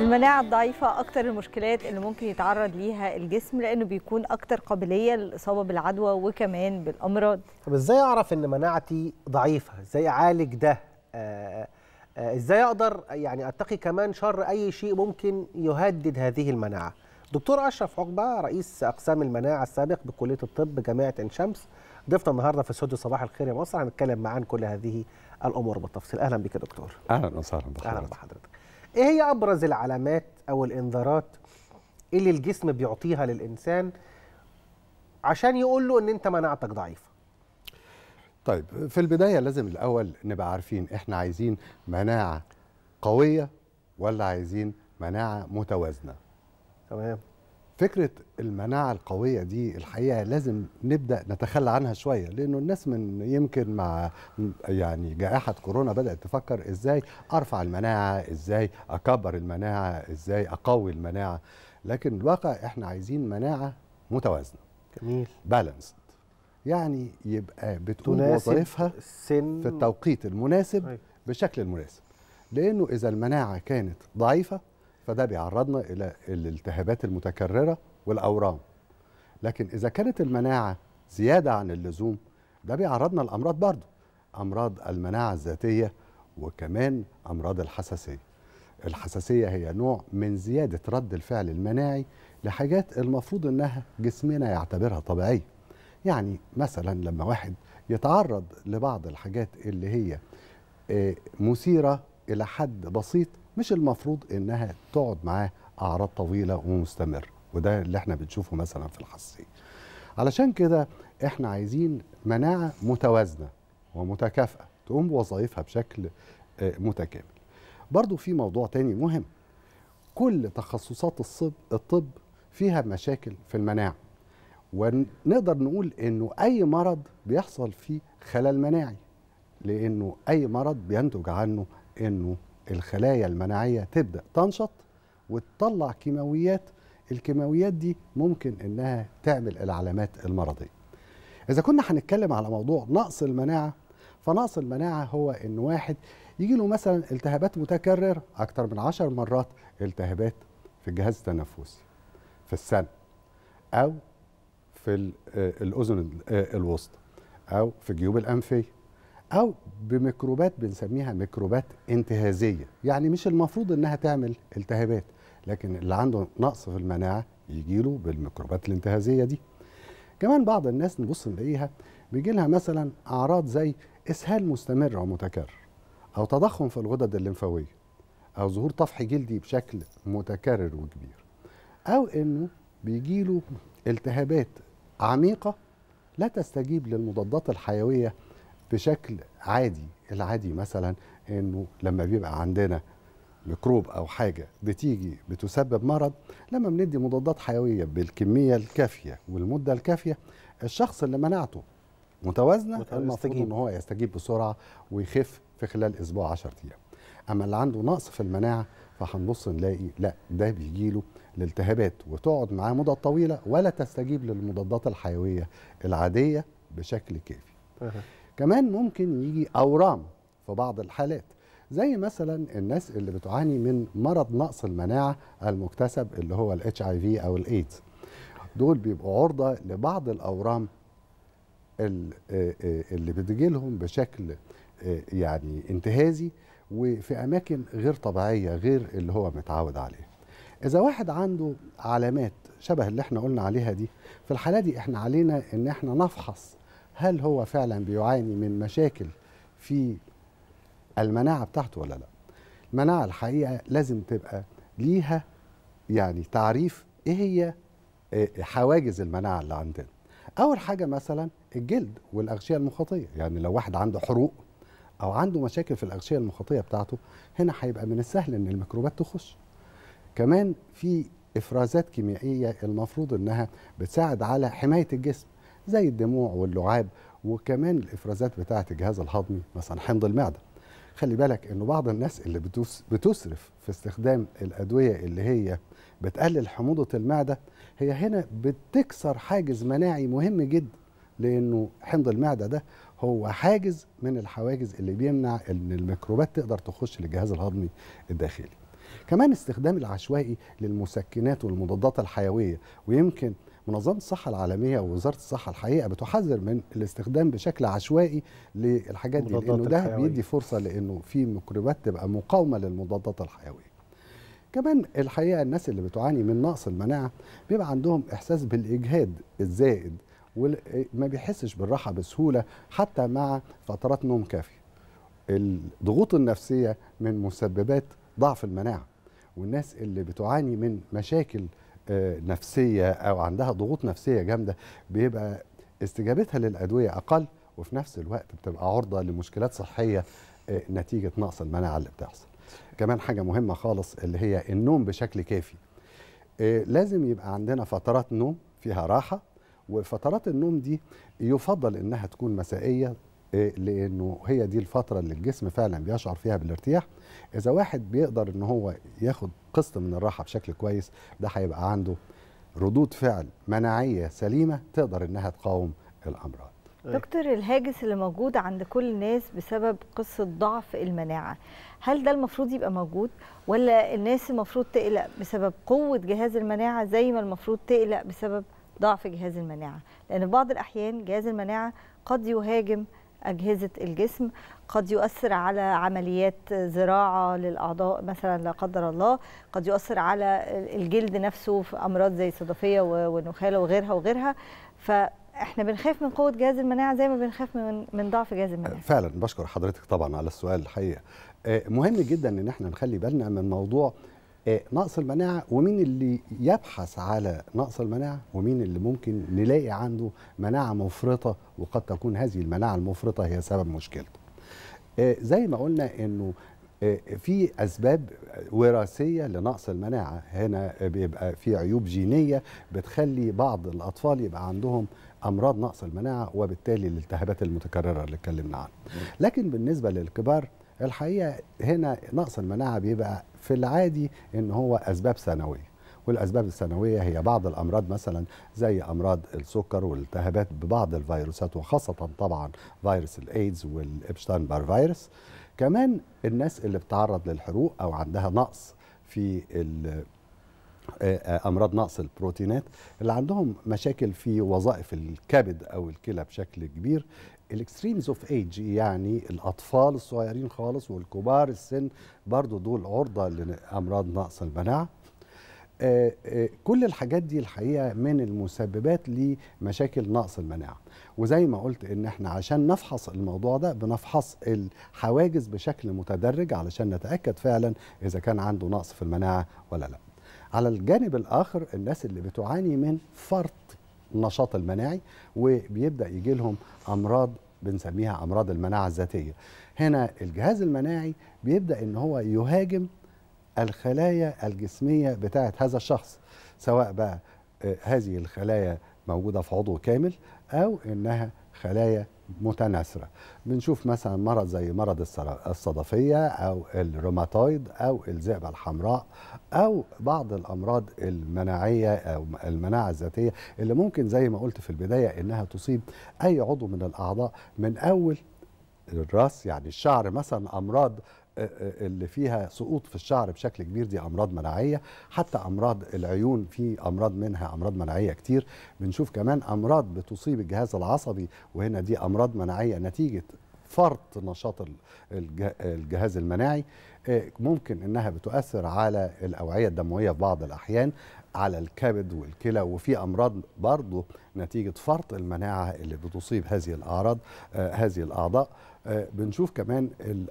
المناعة الضعيفة أكتر المشكلات اللي ممكن يتعرض ليها الجسم لأنه بيكون أكتر قابلية للإصابة بالعدوى وكمان بالأمراض طب إزاي أعرف إن مناعتي ضعيفة؟ إزاي أعالج ده؟ آه، آه، إزاي أقدر يعني أتقي كمان شر أي شيء ممكن يهدد هذه المناعة؟ دكتور أشرف عقبة رئيس أقسام المناعة السابق بكلية الطب جامعة عين شمس ضيفنا النهارده في استوديو صباح الخير يا مصر هنتكلم معاه عن كل هذه الأمور بالتفصيل أهلا بك يا دكتور أهلا وسهلا بحضرتك أهلا بحضرتك ايه هي ابرز العلامات او الانذارات اللي الجسم بيعطيها للانسان عشان يقول له ان انت مناعتك ضعيفه طيب في البدايه لازم الاول نبقى عارفين احنا عايزين مناعه قويه ولا عايزين مناعه متوازنه تمام فكره المناعه القويه دي الحقيقه لازم نبدا نتخلى عنها شويه لانه الناس من يمكن مع يعني جائحه كورونا بدات تفكر ازاي ارفع المناعه ازاي اكبر المناعه ازاي اقوي المناعه لكن الواقع احنا عايزين مناعه متوازنه جميل بالانسد يعني يبقى بتكون وظائفها في التوقيت المناسب أي. طيب. بشكل المناسب لانه اذا المناعه كانت ضعيفه فده بيعرضنا الى الالتهابات المتكرره والاورام لكن اذا كانت المناعه زياده عن اللزوم ده بيعرضنا لامراض برضه امراض المناعه الذاتيه وكمان امراض الحساسيه الحساسيه هي نوع من زياده رد الفعل المناعي لحاجات المفروض انها جسمنا يعتبرها طبيعيه يعني مثلا لما واحد يتعرض لبعض الحاجات اللي هي آه، مثيره الى حد بسيط مش المفروض انها تقعد معاه اعراض طويله ومستمره وده اللي احنا بنشوفه مثلا في الحصين علشان كده احنا عايزين مناعه متوازنه ومتكافئه تقوم بوظائفها بشكل آه، متكامل برضو في موضوع تاني مهم كل تخصصات الصب الطب فيها مشاكل في المناعه ونقدر نقول انه اي مرض بيحصل فيه خلل مناعي لانه اي مرض بينتج عنه انه الخلايا المناعيه تبدا تنشط وتطلع كيماويات الكيماويات دي ممكن انها تعمل العلامات المرضيه اذا كنا هنتكلم على موضوع نقص المناعه فنقص المناعه هو ان واحد يجي له مثلا التهابات متكرره اكتر من عشر مرات التهابات في الجهاز التنفسي في السن او في آه، الاذن آه، الوسطى او في الجيوب الانفيه او بميكروبات بنسميها ميكروبات انتهازيه يعني مش المفروض انها تعمل التهابات لكن اللي عنده نقص في المناعه يجيله بالميكروبات الانتهازيه دي كمان بعض الناس نبص نلاقيها بيجي لها مثلا اعراض زي اسهال مستمر ومتكرر او تضخم في الغدد الليمفاويه او ظهور طفح جلدي بشكل متكرر وكبير او انه بيجيله التهابات عميقه لا تستجيب للمضادات الحيويه بشكل عادي العادي مثلا انه لما بيبقى عندنا ميكروب او حاجه بتيجي بتسبب مرض لما بندي مضادات حيويه بالكميه الكافيه والمده الكافيه الشخص اللي مناعته متوازنه المفروض ان هو يستجيب بسرعه ويخف في خلال اسبوع 10 ايام اما اللي عنده نقص في المناعه فهنبص نلاقي لا ده بيجي له الالتهابات وتقعد معاه مده طويله ولا تستجيب للمضادات الحيويه العاديه بشكل كافي كمان ممكن يجي أورام في بعض الحالات زي مثلا الناس اللي بتعاني من مرض نقص المناعة المكتسب اللي هو الاتش اي في أو الإيدز دول بيبقوا عرضة لبعض الأورام آه، آه، اللي بتجيلهم بشكل آه، يعني انتهازي وفي أماكن غير طبيعية غير اللي هو متعود عليه إذا واحد عنده علامات شبه اللي احنا قلنا عليها دي في الحالة دي احنا علينا ان احنا نفحص هل هو فعلا بيعاني من مشاكل في المناعه بتاعته ولا لا المناعه الحقيقه لازم تبقى ليها يعني تعريف ايه هي آه، حواجز المناعه اللي عندنا اول حاجه مثلا الجلد والاغشيه المخاطيه يعني لو واحد عنده حروق او عنده مشاكل في الاغشيه المخاطيه بتاعته هنا هيبقى من السهل ان الميكروبات تخش كمان في افرازات كيميائيه المفروض انها بتساعد على حمايه الجسم زي الدموع واللعاب وكمان الافرازات بتاعه الجهاز الهضمي مثلا حمض المعده خلي بالك انه بعض الناس اللي بتسرف في استخدام الادويه اللي هي بتقلل حموضه المعده هي هنا بتكسر حاجز مناعي مهم جدا لانه حمض المعده ده هو حاجز من الحواجز اللي بيمنع ان الميكروبات تقدر تخش للجهاز الهضمي الداخلي كمان استخدام العشوائي للمسكنات والمضادات الحيويه ويمكن منظمه الصحه العالميه ووزاره الصحه الحقيقه بتحذر من الاستخدام بشكل عشوائي للحاجات دي لانه ده الحيوية. بيدي فرصه لانه في ميكروبات تبقى مقاومه للمضادات الحيويه كمان الحقيقه الناس اللي بتعاني من نقص المناعه بيبقى عندهم احساس بالاجهاد الزائد وما بيحسش بالراحه بسهوله حتى مع فترات نوم كافيه الضغوط النفسيه من مسببات ضعف المناعه والناس اللي بتعاني من مشاكل آه، نفسيه او عندها ضغوط نفسيه جامده بيبقى استجابتها للادويه اقل وفي نفس الوقت بتبقى عرضه لمشكلات صحيه آه، نتيجه نقص المناعه اللي بتحصل. كمان حاجه مهمه خالص اللي هي النوم بشكل كافي. آه، لازم يبقى عندنا فترات نوم فيها راحه وفترات النوم دي يفضل انها تكون مسائيه إيه؟ لانه هي دي الفتره اللي الجسم فعلا بيشعر فيها بالارتياح اذا واحد بيقدر ان هو ياخد قسط من الراحه بشكل كويس ده هيبقى عنده ردود فعل مناعيه سليمه تقدر انها تقاوم الامراض إيه. دكتور الهاجس اللي موجود عند كل الناس بسبب قصه ضعف المناعه هل ده المفروض يبقى موجود ولا الناس المفروض تقلق بسبب قوه جهاز المناعه زي ما المفروض تقلق بسبب ضعف جهاز المناعه لان بعض الاحيان جهاز المناعه قد يهاجم أجهزة الجسم قد يؤثر على عمليات زراعة للأعضاء مثلا لا قدر الله قد يؤثر على الجلد نفسه في أمراض زي الصدفية والنخالة وغيرها وغيرها ف احنا بنخاف من قوه جهاز المناعه زي ما بنخاف من من ضعف جهاز المناعه فعلا بشكر حضرتك طبعا على السؤال الحقيقه آه، مهم جدا ان احنا نخلي بالنا من موضوع آه، نقص المناعة ومين اللي يبحث على نقص المناعة ومين اللي ممكن نلاقي عنده مناعة مفرطة وقد تكون هذه المناعة المفرطة هي سبب مشكلته آه، زي ما قلنا انه آه، في اسباب وراثيه لنقص المناعه هنا بيبقى في عيوب جينيه بتخلي بعض الاطفال يبقى عندهم امراض نقص المناعه وبالتالي الالتهابات المتكرره اللي اتكلمنا عنها لكن بالنسبه للكبار الحقيقه هنا نقص المناعه بيبقى في العادي ان هو اسباب سنويه والاسباب السنويه هي بعض الامراض مثلا زي امراض السكر والالتهابات ببعض الفيروسات وخاصه طبعا فيروس الايدز والابشتاين بار فيروس كمان الناس اللي بتتعرض للحروق او عندها نقص في آه، آه، امراض نقص البروتينات اللي عندهم مشاكل في وظائف الكبد او الكلى بشكل كبير الاكستريمز اوف ايج يعني الاطفال الصغيرين خالص والكبار السن برضو دول عرضه لامراض نقص المناعه آه، آه، كل الحاجات دي الحقيقه من المسببات لمشاكل نقص المناعه وزي ما قلت ان احنا عشان نفحص الموضوع ده بنفحص الحواجز بشكل متدرج علشان نتاكد فعلا اذا كان عنده نقص في المناعه ولا لا على الجانب الاخر الناس اللي بتعاني من فرط النشاط المناعي وبيبدا يجي لهم امراض بنسميها امراض المناعه الذاتيه هنا الجهاز المناعي بيبدا ان هو يهاجم الخلايا الجسميه بتاعه هذا الشخص سواء بقى آه، هذه الخلايا موجوده في عضو كامل او انها خلايا متناثره بنشوف مثلا مرض زي مرض الصدفيه او الروماتويد او الذئبه الحمراء او بعض الامراض المناعيه او المناعه الذاتيه اللي ممكن زي ما قلت في البدايه انها تصيب اي عضو من الاعضاء من اول الراس يعني الشعر مثلا امراض آه، آه، اللي فيها سقوط في الشعر بشكل كبير دي امراض مناعيه حتى امراض العيون في امراض منها امراض مناعيه كتير بنشوف كمان امراض بتصيب الجهاز العصبي وهنا دي امراض مناعيه نتيجه فرط نشاط الجهاز المناعي آه، ممكن انها بتؤثر على الاوعيه الدمويه في بعض الاحيان على الكبد والكلى وفي امراض برضه نتيجه فرط المناعه اللي بتصيب هذه الاعراض آه، هذه الاعضاء آه، بنشوف كمان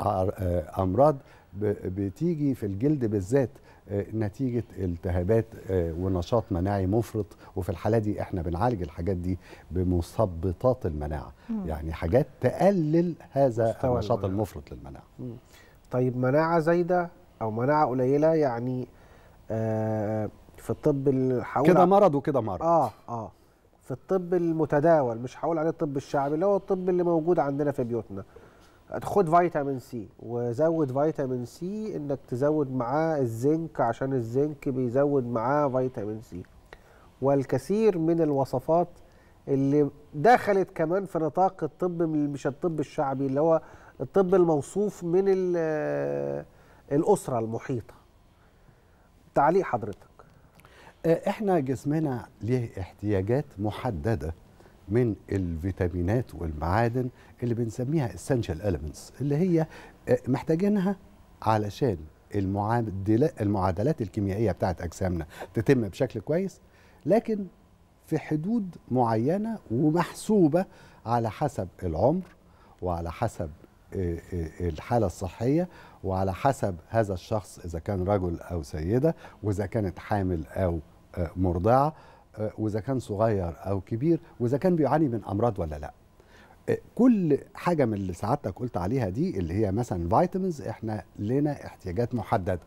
آه، امراض بتيجي في الجلد بالذات نتيجة التهابات ونشاط مناعي مفرط وفي الحالة دي احنا بنعالج الحاجات دي بمثبطات المناعة مم. يعني حاجات تقلل هذا النشاط المفرط للمناعة مم. طيب مناعة زايدة أو مناعة قليلة يعني آه في الطب الحول كده مرض وكده مرض اه اه في الطب المتداول مش هقول عليه الطب الشعبي اللي هو الطب اللي موجود عندنا في بيوتنا خد فيتامين سي وزود فيتامين سي انك تزود معاه الزنك عشان الزنك بيزود معاه فيتامين سي والكثير من الوصفات اللي دخلت كمان في نطاق الطب مش الطب الشعبي اللي هو الطب الموصوف من الاسره المحيطه تعليق حضرتك آه، احنا جسمنا ليه احتياجات محدده من الفيتامينات والمعادن اللي بنسميها essential elements اللي هي آه، محتاجينها علشان المعادلات الكيميائيه بتاعت اجسامنا تتم بشكل كويس لكن في حدود معينه ومحسوبه على حسب العمر وعلى حسب آه، الحالة الصحية وعلى حسب هذا الشخص إذا كان رجل أو سيدة وإذا كانت حامل أو مرضعه آه، واذا كان صغير او كبير واذا كان بيعاني من امراض ولا لا آه، كل حاجه من اللي سعادتك قلت عليها دي اللي هي مثلا فيتامينز احنا لنا احتياجات محدده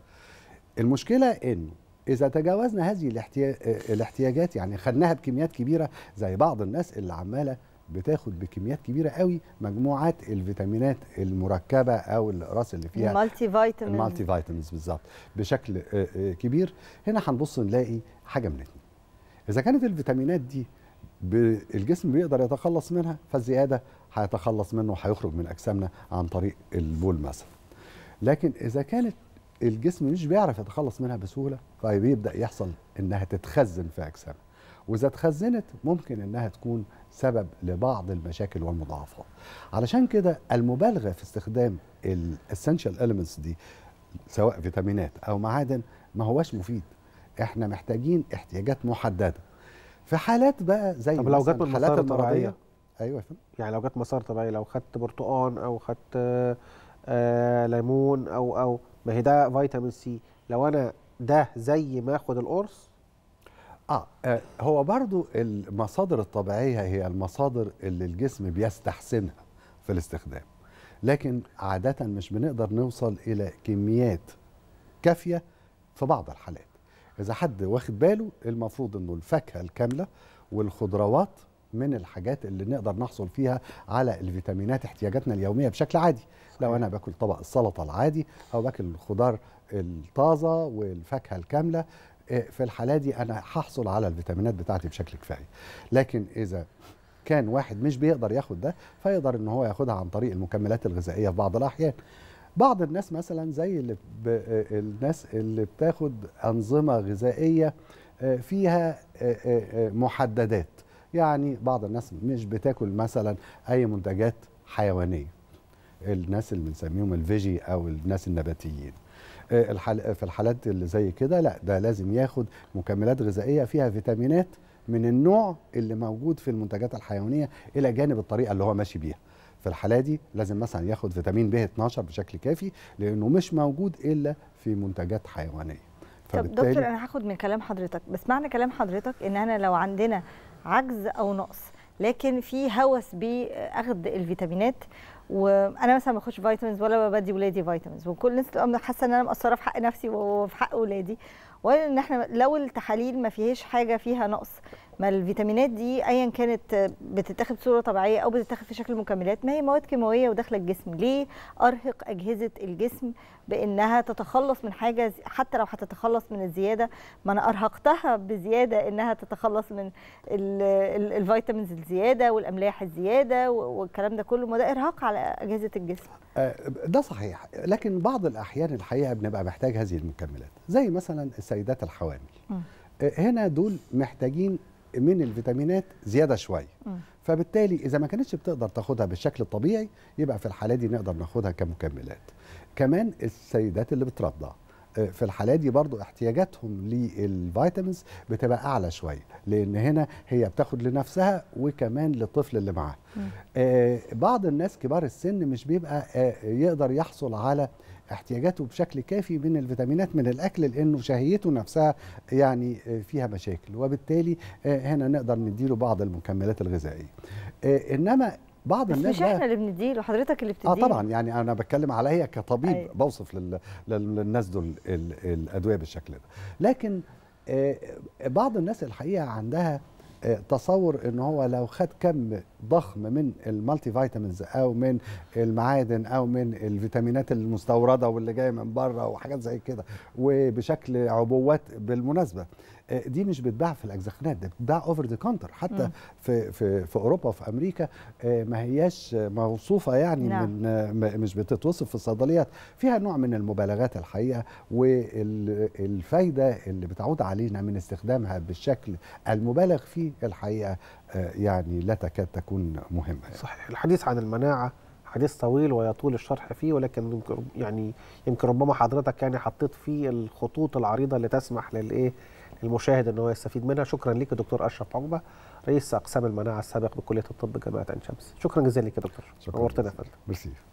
المشكله انه اذا تجاوزنا هذه آه، الاحتياجات يعني خدناها بكميات كبيره زي بعض الناس اللي عماله بتاخد بكميات كبيره قوي مجموعات الفيتامينات المركبه او الاقراص اللي فيها المالتي فيتامينز المالتي فيتامينز بالظبط بشكل آه، آه، كبير هنا هنبص نلاقي حاجه من اتنين اذا كانت الفيتامينات دي الجسم بيقدر يتخلص منها فالزياده هيتخلص منه وهيخرج من اجسامنا عن طريق البول مثلا لكن اذا كانت الجسم مش بيعرف يتخلص منها بسهوله فبيبدا يحصل انها تتخزن في اجسامنا واذا اتخزنت ممكن انها تكون سبب لبعض المشاكل والمضاعفات علشان كده المبالغه في استخدام الاسنشال elements دي سواء فيتامينات او معادن ما هواش مفيد احنا محتاجين احتياجات محدده في حالات بقى زي طب لو جت من حالات المرضيه ايوه فهم. يعني لو جت مسار طبيعي لو خدت برتقان او خدت آه،, آه ليمون او او ما هي ده فيتامين سي لو انا ده زي ما اخد القرص آه،, آه هو برضو المصادر الطبيعية هي المصادر اللي الجسم بيستحسنها في الاستخدام لكن عادة مش بنقدر نوصل إلى كميات كافية في بعض الحالات إذا حد واخد باله المفروض أنه الفاكهة الكاملة والخضروات من الحاجات اللي نقدر نحصل فيها على الفيتامينات احتياجاتنا اليوميه بشكل عادي لو انا باكل طبق السلطه العادي او باكل الخضار الطازه والفاكهه الكامله إيه، في الحاله دي انا هحصل على الفيتامينات بتاعتي بشكل كفايه لكن اذا كان واحد مش بيقدر ياخد ده فيقدر ان هو ياخدها عن طريق المكملات الغذائيه في بعض الاحيان بعض الناس مثلا زي اللي ب... آه، الناس اللي بتاخد انظمه غذائيه آه، فيها آه، محددات يعني بعض الناس مش بتاكل مثلا اي منتجات حيوانيه الناس اللي بنسميهم الفيجي او الناس النباتيين آه، في الحالات اللي زي كده لا ده لازم ياخد مكملات غذائيه فيها فيتامينات من النوع اللي موجود في المنتجات الحيوانيه الى جانب الطريقه اللي هو ماشي بيها في الحاله دي لازم مثلا ياخد فيتامين ب 12 بشكل كافي لانه مش موجود الا في منتجات حيوانيه طب دكتور انا هاخد من كلام حضرتك بس معنى كلام حضرتك ان انا لو عندنا عجز او نقص لكن في هوس باخذ الفيتامينات وانا مثلا ما باخدش فيتامينز ولا بدي ولادي فيتامينز وكل الناس بتبقى حاسه ان انا مقصره في حق نفسي وفي حق ولادي وان احنا لو التحاليل ما فيهاش حاجه فيها نقص ما الفيتامينات دي ايا كانت بتتاخد بصوره طبيعيه او بتتاخد في شكل مكملات ما هي مواد كيماويه وداخله الجسم ليه ارهق اجهزه الجسم بانها تتخلص من حاجه حتى لو هتتخلص من الزياده ما انا ارهقتها بزياده انها تتخلص من الفيتامينز الزياده والاملاح الزياده والكلام ده كله ما ده ارهاق على اجهزه الجسم آه، ده صحيح لكن بعض الاحيان الحقيقه بنبقى محتاج هذه المكملات زي مثلا السيدات الحوامل آه، هنا دول محتاجين من الفيتامينات زياده شويه فبالتالي اذا ما كانتش بتقدر تاخدها بالشكل الطبيعي يبقى في الحاله دي نقدر ناخدها كمكملات كمان السيدات اللي بترضع آه، في الحالات دي برضو احتياجاتهم للفيتامينز بتبقى اعلى شويه لان هنا هي بتاخد لنفسها وكمان للطفل اللي معاها آه، بعض الناس كبار السن مش بيبقى آه، يقدر يحصل على احتياجاته بشكل كافي من الفيتامينات من الاكل لانه شهيته نفسها يعني فيها مشاكل وبالتالي آه، هنا نقدر نديله بعض المكملات الغذائيه آه، انما بعض بس الناس مش احنا اللي بنديله حضرتك اللي آه، بتديله اه طبعا يعني انا بتكلم عليا كطبيب أي. أيوة. بوصف للناس دول الادويه بالشكل ده لكن بعض الناس الحقيقه عندها تصور ان هو لو خد كم ضخم من المالتي فيتامينز او من المعادن او من الفيتامينات المستورده واللي جايه من بره وحاجات زي كده وبشكل عبوات بالمناسبه آه، دي مش بتباع في الاجزخانات ده بتباع اوفر ذا كونتر حتى في في في اوروبا وفي امريكا آه، ما هياش موصوفه يعني نعم. من آه، مش بتتوصف في الصيدليات فيها نوع من المبالغات الحقيقه والفايده اللي بتعود علينا من استخدامها بالشكل المبالغ فيه الحقيقه يعني لا تكاد تكون مهمه يعني. صحيح الحديث عن المناعه حديث طويل ويطول الشرح فيه ولكن يعني يمكن ربما حضرتك يعني حطيت فيه الخطوط العريضه اللي تسمح للايه المشاهد ان هو يستفيد منها شكرا لك دكتور اشرف عقبه رئيس اقسام المناعه السابق بكليه الطب جامعه عين شمس شكرا جزيلا لك يا دكتور نورتنا يا فندم